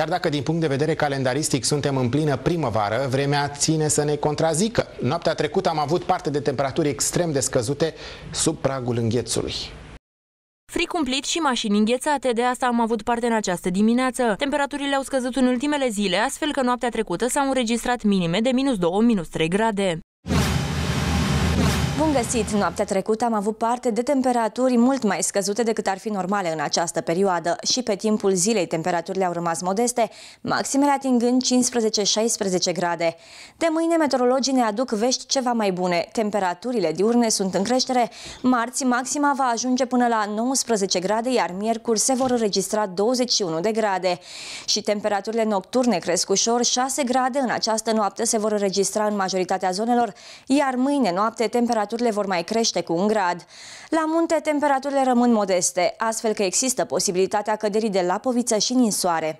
Chiar dacă din punct de vedere calendaristic suntem în plină primăvară, vremea ține să ne contrazică. Noaptea trecută am avut parte de temperaturi extrem de scăzute sub pragul înghețului. Fric umplit și mașini înghețate, de asta am avut parte în această dimineață. Temperaturile au scăzut în ultimele zile, astfel că noaptea trecută s-au înregistrat minime de minus 2-3 grade. Bun găsit! Noaptea trecută am avut parte de temperaturi mult mai scăzute decât ar fi normale în această perioadă și pe timpul zilei temperaturile au rămas modeste, maximele atingând 15-16 grade. De mâine meteorologii ne aduc vești ceva mai bune. Temperaturile diurne sunt în creștere, marți maxima va ajunge până la 19 grade, iar miercuri se vor înregistra 21 de grade. Și temperaturile nocturne cresc ușor, 6 grade în această noapte se vor înregistra în majoritatea zonelor, iar mâine noapte temperaturile temperaturile vor mai crește cu un grad. La munte, temperaturile rămân modeste, astfel că există posibilitatea căderii de lapoviță și ninsoare.